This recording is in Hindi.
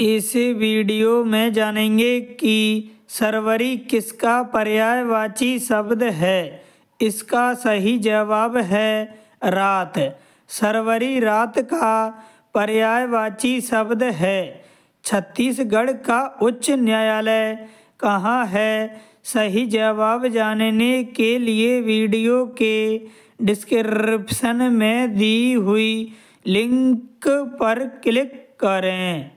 इस वीडियो में जानेंगे कि सर्वरी किसका पर्यायवाची शब्द है इसका सही जवाब है रात सरवरी रात का पर्यायवाची शब्द है छत्तीसगढ़ का उच्च न्यायालय कहाँ है सही जवाब जानने के लिए वीडियो के डिस्क्रिप्शन में दी हुई लिंक पर क्लिक करें